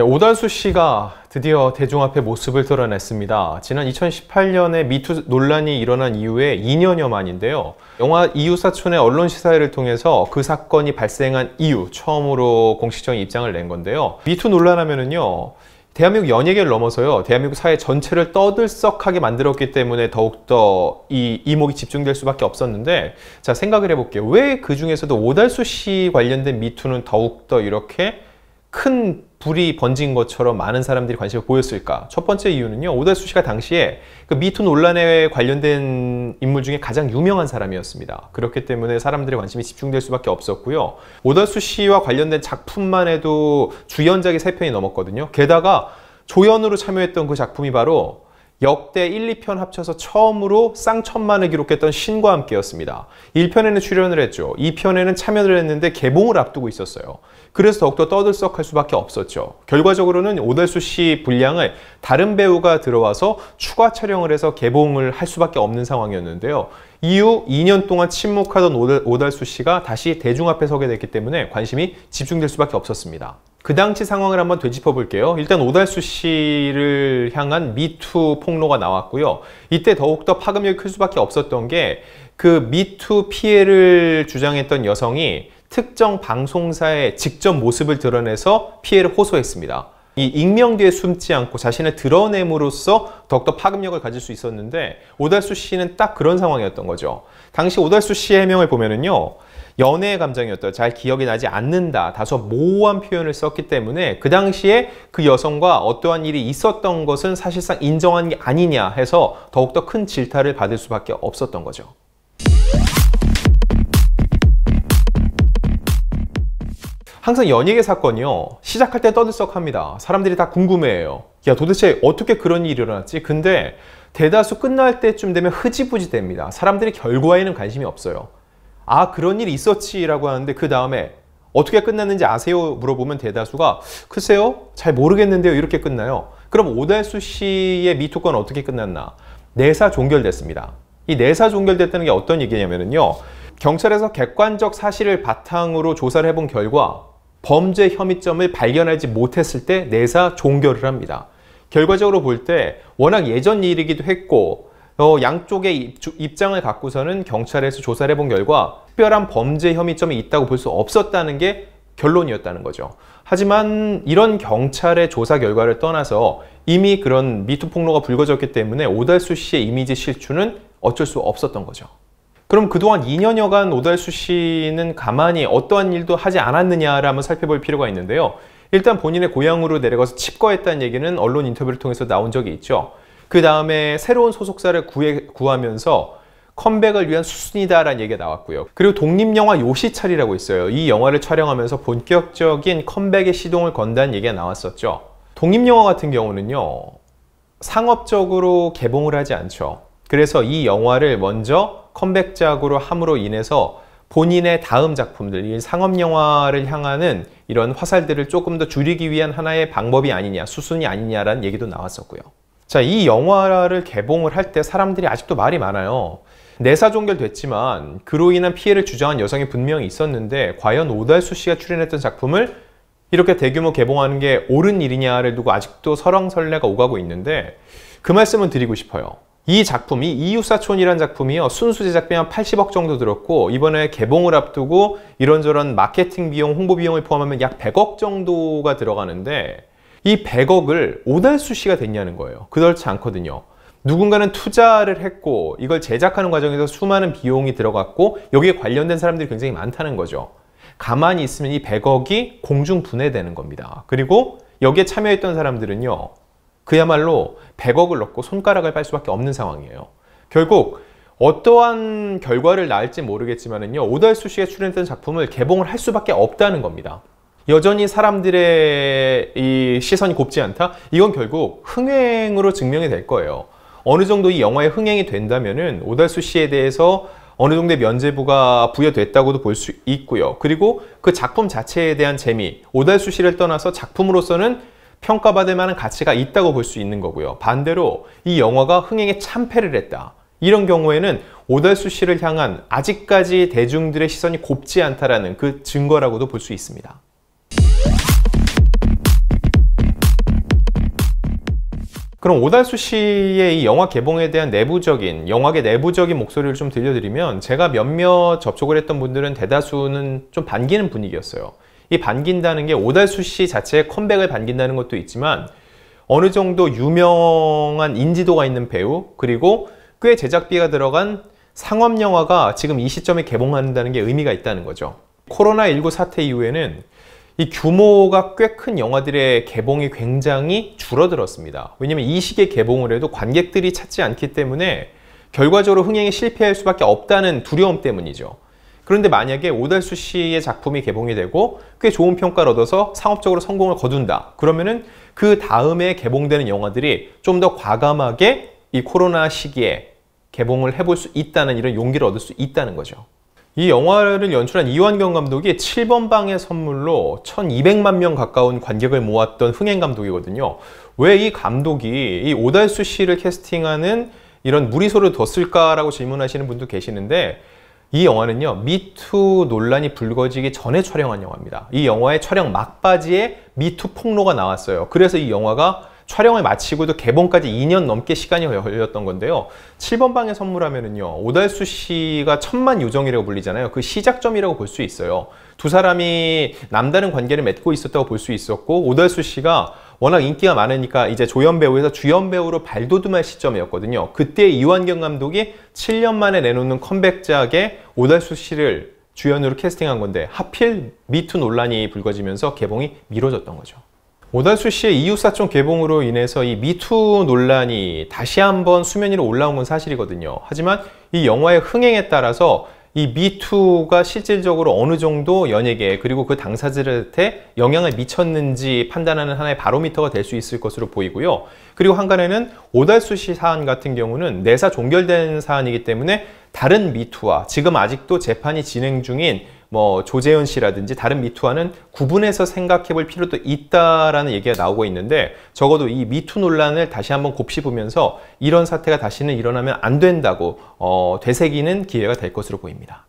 네, 오달수 씨가 드디어 대중 앞에 모습을 드러냈습니다. 지난 2018년에 미투 논란이 일어난 이후에 2년여 만인데요. 영화 이웃사촌의 언론 시사회를 통해서 그 사건이 발생한 이후 처음으로 공식적인 입장을 낸 건데요. 미투 논란하면은요. 대한민국 연예계를 넘어서요. 대한민국 사회 전체를 떠들썩하게 만들었기 때문에 더욱더 이 이목이 집중될 수밖에 없었는데 자 생각을 해볼게요. 왜 그 중에서도 오달수 씨 관련된 미투는 더욱더 이렇게 큰 불이 번진 것처럼 많은 사람들이 관심을 보였을까? 첫 번째 이유는요. 오달수 씨가 당시에 그 미투 논란에 관련된 인물 중에 가장 유명한 사람이었습니다. 그렇기 때문에 사람들의 관심이 집중될 수밖에 없었고요. 오달수 씨와 관련된 작품만 해도 주연작이 세편이 넘었거든요. 게다가 조연으로 참여했던 그 작품이 바로 역대 1, 2편 합쳐서 처음으로 쌍천만을 기록했던 신과 함께였습니다. 1편에는 출연을 했죠. 2편에는 참여를 했는데 개봉을 앞두고 있었어요. 그래서 더욱더 떠들썩할 수밖에 없었죠. 결과적으로는 오달수 씨 분량을 다른 배우가 들어와서 추가 촬영을 해서 개봉을 할 수밖에 없는 상황이었는데요. 이후 2년 동안 침묵하던 오달수 씨가 다시 대중 앞에 서게 됐기 때문에 관심이 집중될 수밖에 없었습니다. 그 당시 상황을 한번 되짚어 볼게요. 일단 오달수 씨를 향한 미투 폭로가 나왔고요. 이때 더욱더 파급력이 클 수밖에 없었던 게 그 미투 피해를 주장했던 여성이 특정 방송사에 직접 모습을 드러내서 피해를 호소했습니다. 이 익명 뒤에 숨지 않고 자신을 드러냄으로써 더욱더 파급력을 가질 수 있었는데 오달수 씨는 딱 그런 상황이었던 거죠. 당시 오달수 씨의 해명을 보면은요. 연애의 감정이었다. 잘 기억이 나지 않는다. 다소 모호한 표현을 썼기 때문에 그 당시에 그 여성과 어떠한 일이 있었던 것은 사실상 인정한 게 아니냐 해서 더욱더 큰 질타를 받을 수밖에 없었던 거죠. 항상 연예계 사건이요 시작할 때 떠들썩합니다 사람들이 다 궁금해해요 야 도대체 어떻게 그런 일이 일어났지 근데 대다수 끝날 때쯤 되면 흐지부지 됩니다 사람들이 결과에는 관심이 없어요 아 그런 일이 있었지 라고 하는데 그 다음에 어떻게 끝났는지 아세요? 물어보면 대다수가 글쎄요 잘 모르겠는데요 이렇게 끝나요 그럼 오달수 씨의 미투건 어떻게 끝났나 내사 종결됐습니다 이 내사 종결됐다는 게 어떤 얘기냐면요 경찰에서 객관적 사실을 바탕으로 조사를 해본 결과 범죄 혐의점을 발견하지 못했을 때 내사 종결을 합니다. 결과적으로 볼 때 워낙 예전 일이기도 했고 어, 양쪽의 입, 장을 갖고서는 경찰에서 조사를 해본 결과 특별한 범죄 혐의점이 있다고 볼 수 없었다는 게 결론이었다는 거죠. 하지만 이런 경찰의 조사 결과를 떠나서 이미 그런 미투 폭로가 불거졌기 때문에 오달수 씨의 이미지 실추는 어쩔 수 없었던 거죠. 그럼 그동안 2년여간 오달수 씨는 가만히 어떠한 일도 하지 않았느냐를 한번 살펴볼 필요가 있는데요. 일단 본인의 고향으로 내려가서 칩거했다는 얘기는 언론 인터뷰를 통해서 나온 적이 있죠. 그 다음에 새로운 소속사를 구해, 구하면서 컴백을 위한 수순이다라는 얘기가 나왔고요. 그리고 독립영화 요시찰이라고 있어요. 이 영화를 촬영하면서 본격적인 컴백의 시동을 건다는 얘기가 나왔었죠. 독립영화 같은 경우는요. 상업적으로 개봉을 하지 않죠. 그래서 이 영화를 먼저 컴백작으로 함으로 인해서 본인의 다음 작품들, 이 상업 영화를 향하는 이런 화살들을 조금 더 줄이기 위한 하나의 방법이 아니냐, 수순이 아니냐라는 얘기도 나왔었고요. 자, 이 영화를 개봉을 할 때 사람들이 아직도 말이 많아요. 내사 종결됐지만 그로 인한 피해를 주장한 여성이 분명히 있었는데 과연 오달수 씨가 출연했던 작품을 이렇게 대규모 개봉하는 게 옳은 일이냐를 두고 아직도 설왕설래가 오가고 있는데 그 말씀은 드리고 싶어요. 이 작품이 이웃사촌이란 작품이요. 순수 제작비만 80억 정도 들었고 이번에 개봉을 앞두고 이런저런 마케팅 비용, 홍보 비용을 포함하면 약 100억 정도가 들어가는데 이 100억을 오달수 씨가 됐냐는 거예요. 그렇지 않거든요. 누군가는 투자를 했고 이걸 제작하는 과정에서 수많은 비용이 들어갔고 여기에 관련된 사람들이 굉장히 많다는 거죠. 가만히 있으면 이 100억이 공중 분해되는 겁니다. 그리고 여기에 참여했던 사람들은요. 그야말로 100억을 넣고 손가락을 빨 수밖에 없는 상황이에요. 결국 어떠한 결과를 낳을지 모르겠지만요 오달수 씨가 출연했던 작품을 개봉을 할 수밖에 없다는 겁니다. 여전히 사람들의 이 시선이 곱지 않다? 이건 결국 흥행으로 증명이 될 거예요. 어느 정도 이 영화의 흥행이 된다면은 오달수 씨에 대해서 어느 정도의 면제부가 부여됐다고도 볼 수 있고요. 그리고 그 작품 자체에 대한 재미, 오달수 씨를 떠나서 작품으로서는 평가받을 만한 가치가 있다고 볼 수 있는 거고요. 반대로 이 영화가 흥행에 참패를 했다. 이런 경우에는 오달수 씨를 향한 아직까지 대중들의 시선이 곱지 않다라는 그 증거라고도 볼 수 있습니다. 그럼 오달수 씨의 이 영화 개봉에 대한 내부적인 영화계 내부적인 목소리를 좀 들려드리면 제가 몇몇 접촉을 했던 분들은 대다수는 좀 반기는 분위기였어요. 이 반긴다는 게 오달수 씨 자체의 컴백을 반긴다는 것도 있지만 어느 정도 유명한 인지도가 있는 배우 그리고 꽤 제작비가 들어간 상업 영화가 지금 이 시점에 개봉한다는 게 의미가 있다는 거죠. 코로나19 사태 이후에는 이 규모가 꽤 큰 영화들의 개봉이 굉장히 줄어들었습니다. 왜냐면 이 시기에 개봉을 해도 관객들이 찾지 않기 때문에 결과적으로 흥행에 실패할 수밖에 없다는 두려움 때문이죠. 그런데 만약에 오달수 씨의 작품이 개봉이 되고 꽤 좋은 평가를 얻어서 상업적으로 성공을 거둔다. 그러면은 그 다음에 개봉되는 영화들이 좀 더 과감하게 이 코로나 시기에 개봉을 해볼 수 있다는 이런 용기를 얻을 수 있다는 거죠. 이 영화를 연출한 이완경 감독이 7번 방의 선물로 1200만 명 가까운 관객을 모았던 흥행 감독이거든요. 왜 이 감독이 이 오달수 씨를 캐스팅하는 이런 무리소를 뒀을까라고 질문하시는 분도 계시는데 이 영화는요 미투 논란이 불거지기 전에 촬영한 영화입니다 이 영화의 촬영 막바지에 미투 폭로가 나왔어요 그래서 이 영화가 촬영을 마치고도 개봉까지 2년 넘게 시간이 걸렸던 건데요 7번 방에 선물하면은요 오달수 씨가 천만 요정이라고 불리잖아요 그 시작점이라고 볼 수 있어요 두 사람이 남다른 관계를 맺고 있었다고 볼 수 있었고 오달수 씨가 워낙 인기가 많으니까 이제 조연 배우에서 주연 배우로 발돋움할 시점이었거든요. 그때 이완경 감독이 7년 만에 내놓는 컴백작에 오달수 씨를 주연으로 캐스팅한 건데 하필 미투 논란이 불거지면서 개봉이 미뤄졌던 거죠. 오달수 씨의 이웃사촌 개봉으로 인해서 이 미투 논란이 다시 한번 수면 위로 올라온 건 사실이거든요. 하지만 이 영화의 흥행에 따라서 이 미투가 실질적으로 어느 정도 연예계 그리고 그 당사자들한테 영향을 미쳤는지 판단하는 하나의 바로미터가 될 수 있을 것으로 보이고요. 그리고 한간에는 오달수 씨 사안 같은 경우는 내사 종결된 사안이기 때문에 다른 미투와 지금 아직도 재판이 진행 중인 뭐 조재현 씨라든지 다른 미투와는 구분해서 생각해 볼 필요도 있다라는 얘기가 나오고 있는데 적어도 이 미투 논란을 다시 한번 곱씹으면서 이런 사태가 다시는 일어나면 안 된다고 어, 되새기는 기회가 될 것으로 보입니다.